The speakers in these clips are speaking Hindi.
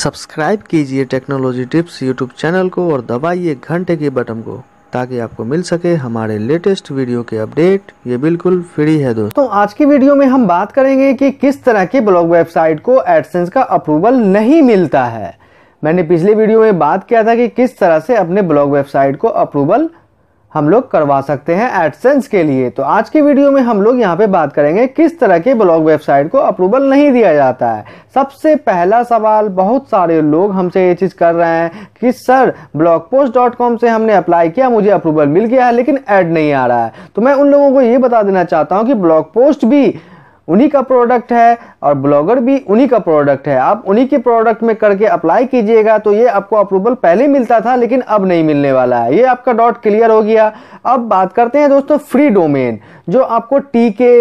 सब्सक्राइब कीजिए टेक्नोलॉजी टिप्स यूट्यूब चैनल को और दबाइए घंटे के बटन को ताकि आपको मिल सके हमारे लेटेस्ट वीडियो के अपडेट ये बिल्कुल फ्री है दोस्तों तो आज की वीडियो में हम बात करेंगे कि किस तरह की ब्लॉग वेबसाइट को एडसेंस का अप्रूवल नहीं मिलता है मैंने पिछले वीडियो में बात किया था कि किस तरह से अपने ब्लॉग वेबसाइट को अप्रूवल हम लोग करवा सकते हैं एडसेंस के लिए तो आज की वीडियो में हम लोग यहाँ पे बात करेंगे किस तरह के ब्लॉग वेबसाइट को अप्रूवल नहीं दिया जाता है सबसे पहला सवाल बहुत सारे लोग हमसे ये चीज़ कर रहे हैं कि sir blog post dot com से हमने अप्लाई किया मुझे अप्रूवल मिल गया है लेकिन ऐड नहीं आ रहा है तो मैं उन लोगों को ये बता देना चाहता हूँ कि ब्लॉग पोस्ट भी उन्हीं का प्रोडक्ट है और ब्लॉगर भी उन्हीं का प्रोडक्ट है आप उन्हीं के प्रोडक्ट में करके अप्लाई कीजिएगा तो ये आपको अप्रूवल पहले मिलता था लेकिन अब नहीं मिलने वाला है ये आपका डॉट क्लियर हो गया अब बात करते हैं दोस्तों फ्री डोमेन जो आपको टी के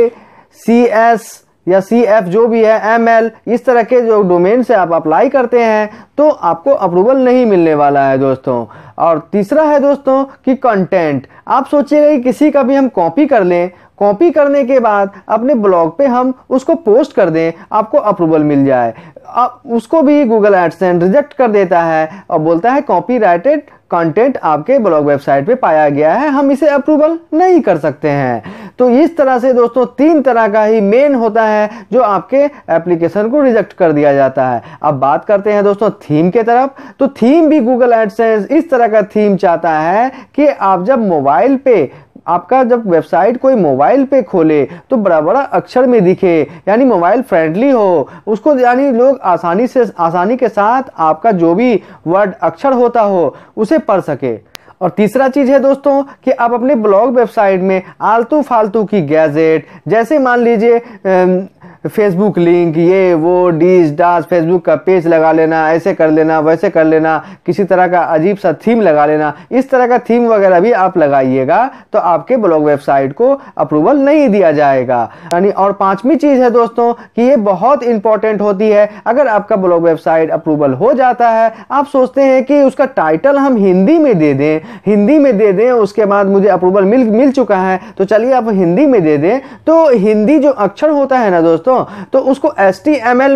सी एस या सी एफ जो भी है एम एल इस तरह के जो डोमेन से आप अप्लाई करते हैं तो आपको अप्रूवल नहीं मिलने वाला है दोस्तों और तीसरा है दोस्तों कि कंटेंट आप सोचिएगा कि किसी का भी हम कॉपी कर लें कॉपी करने के बाद अपने ब्लॉग पे हम उसको पोस्ट कर दें आपको अप्रूवल मिल जाए आप उसको भी गूगल एडसेंड रिजेक्ट कर देता है और बोलता है कॉपी राइटेड कंटेंट आपके ब्लॉग वेबसाइट पे पाया गया है हम इसे अप्रूवल नहीं कर सकते हैं तो इस तरह से दोस्तों तीन तरह का ही मेन होता है जो आपके एप्लीकेशन को रिजेक्ट कर दिया जाता है अब बात करते हैं दोस्तों थीम के तरफ तो थीम भी गूगल एडसेंस इस तरह का थीम चाहता है कि आप जब मोबाइल पे आपका जब वेबसाइट कोई मोबाइल पे खोले तो बड़ा बड़ा अक्षर में दिखे यानी मोबाइल फ्रेंडली हो उसको यानी लोग आसानी से आसानी के साथ आपका जो भी वर्ड अक्षर होता हो उसे पढ़ सके और तीसरा चीज़ है दोस्तों कि आप अपने ब्लॉग वेबसाइट में आलतू फालतू की गैजेट जैसे मान लीजिए फेसबुक लिंक ये वो डीज डाज फेसबुक का पेज लगा लेना ऐसे कर लेना वैसे कर लेना किसी तरह का अजीब सा थीम लगा लेना इस तरह का थीम वगैरह भी आप लगाइएगा तो आपके ब्लॉग वेबसाइट को अप्रूवल नहीं दिया जाएगा यानी और पांचवी चीज़ है दोस्तों कि ये बहुत इंपॉर्टेंट होती है अगर आपका ब्लॉग वेबसाइट अप्रूवल हो जाता है आप सोचते हैं कि उसका टाइटल हम हिंदी में दे दें हिंदी में दे दें उसके बाद मुझे अप्रूवल मिल मिल चुका है तो चलिए आप हिंदी में दे दें तो हिंदी जो अक्षर होता है ना दोस्तों दोस्तों तो उसको एस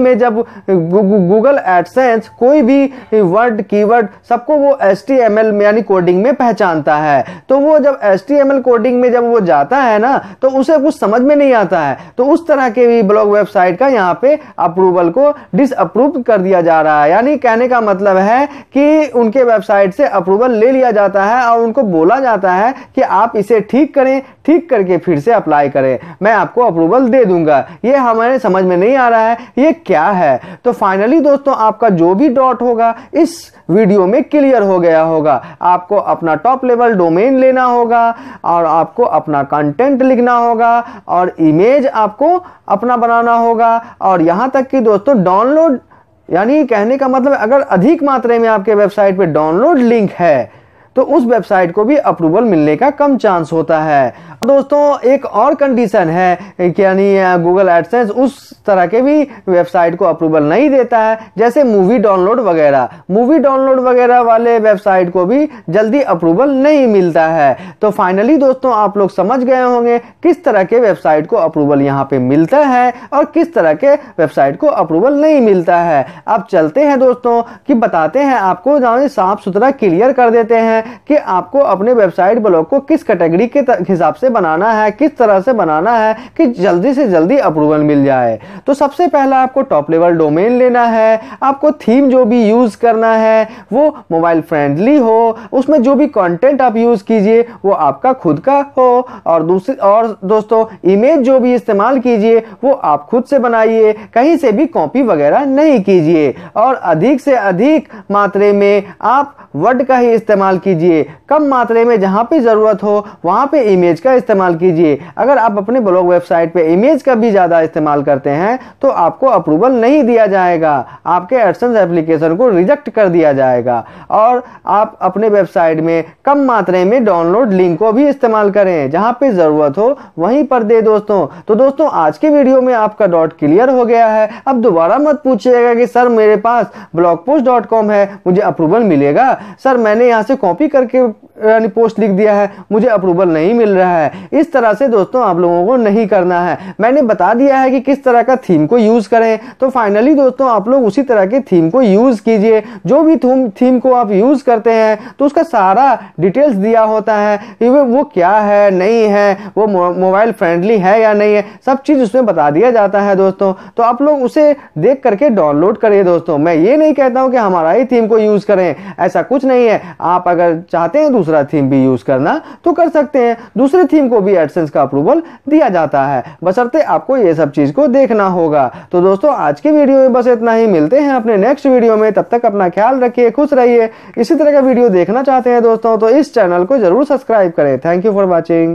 में जब गूगल एडसेंस कोई भी वर्ड कीवर्ड सबको वो एस में यानी कोडिंग में पहचानता है तो वो जब एस कोडिंग में जब वो जाता है ना तो उसे कुछ समझ में नहीं आता है तो उस तरह के भी ब्लॉग वेबसाइट का यहाँ पे अप्रूवल को डिसअप्रूव कर दिया जा रहा है यानी कहने का मतलब है कि उनके वेबसाइट से अप्रूवल ले लिया जाता है और उनको बोला जाता है कि आप इसे ठीक करें ठीक करके फिर से अप्लाई करें मैं आपको अप्रूवल दे दूंगा ये हमें हमारे समझ में नहीं आ रहा है ये क्या है तो फाइनली दोस्तों आपका जो भी डॉट होगा इस वीडियो में क्लियर हो गया होगा आपको अपना टॉप लेवल डोमेन लेना होगा और आपको अपना कंटेंट लिखना होगा और इमेज आपको अपना बनाना होगा और यहाँ तक कि दोस्तों डाउनलोड यानी कहने का मतलब अगर अधिक मात्रा में आपके वेबसाइट पर डाउनलोड लिंक है तो उस वेबसाइट को भी अप्रूवल मिलने का कम चांस होता है दोस्तों एक और कंडीशन है यानी गूगल एडसेंस उस तरह के भी वेबसाइट को अप्रूवल नहीं देता है जैसे मूवी डाउनलोड वगैरह मूवी डाउनलोड वगैरह वाले वेबसाइट को भी जल्दी अप्रूवल नहीं मिलता है तो फाइनली दोस्तों आप लोग समझ गए होंगे किस तरह के वेबसाइट को अप्रूवल यहाँ पे मिलता है और किस तरह के वेबसाइट को अप्रूवल नहीं मिलता है अब चलते हैं दोस्तों कि बताते हैं आपको साफ़ सुथरा क्लियर कर देते हैं कि आपको अपने वेबसाइट ब्लॉग को किस कैटेगरी के हिसाब से बनाना है किस तरह से बनाना है कि जल्दी से जल्दी अप्रूवल मिल जाए तो सबसे पहला आपको टॉप लेवल डोमेन लेना है आपको थीम जो भी यूज़ करना है वो मोबाइल फ्रेंडली हो उसमें जो भी कंटेंट आप यूज़ कीजिए वो आपका खुद का हो और दूसरी और दोस्तों इमेज जो भी इस्तेमाल कीजिए वो आप खुद से बनाइए कहीं से भी कॉपी वगैरह नहीं कीजिए और अधिक से अधिक मात्रे में आप वर्ड का ही इस्तेमाल कीजिए कीजिए कम मात्रे में जहाँ पे ज़रूरत हो वहाँ पे इमेज का इस्तेमाल कीजिए अगर आप अपने ब्लॉग वेबसाइट पे इमेज का भी ज़्यादा इस्तेमाल करते हैं तो आपको अप्रूवल नहीं दिया जाएगा आपके एडसेंस एप्लीकेशन को रिजेक्ट कर दिया जाएगा और आप अपने वेबसाइट में कम मात्रे में डाउनलोड लिंक को भी इस्तेमाल करें जहाँ पर ज़रूरत हो वहीं पर दे दोस्तों तो दोस्तों आज के वीडियो में आपका डॉट क्लियर हो गया है अब दोबारा मत पूछिएगा कि सर मेरे पास ब्लॉग है मुझे अप्रूवल मिलेगा सर मैंने यहाँ से कॉपी कॉपी करके यानी पोस्ट लिख दिया है मुझे अप्रूवल नहीं मिल रहा है इस तरह से दोस्तों आप लोगों को नहीं करना है मैंने बता दिया है कि किस तरह का थीम को यूज़ करें तो फाइनली दोस्तों आप लोग उसी तरह के थीम को यूज़ कीजिए जो भी थीम थीम को आप यूज़ करते हैं तो उसका सारा डिटेल्स दिया होता है कि वो क्या है नहीं है वो मोबाइल फ्रेंडली है या नहीं है सब चीज़ उसमें बता दिया जाता है दोस्तों तो आप लोग उसे देख करके डाउनलोड करिए दोस्तों मैं ये नहीं कहता हूँ कि हमारा ही थीम को यूज़ करें ऐसा कुछ नहीं है आप अगर चाहते हैं तो दूसरा थीम भी यूज़ करना तो कर सकते हैं दूसरे थीम को भी एडसेंस का अप्रूवल दिया जाता है बसरते आपको ये सब चीज़ को देखना होगा तो दोस्तों आज के वीडियो में बस इतना ही मिलते हैं अपने नेक्स्ट वीडियो में तब तक अपना ख्याल रखिए खुश रहिए इसी तरह का वीडियो देखना चाहते हैं दोस्तों तो इस चैनल को जरूर सब्सक्राइब करें थैंक यू फॉर वॉचिंग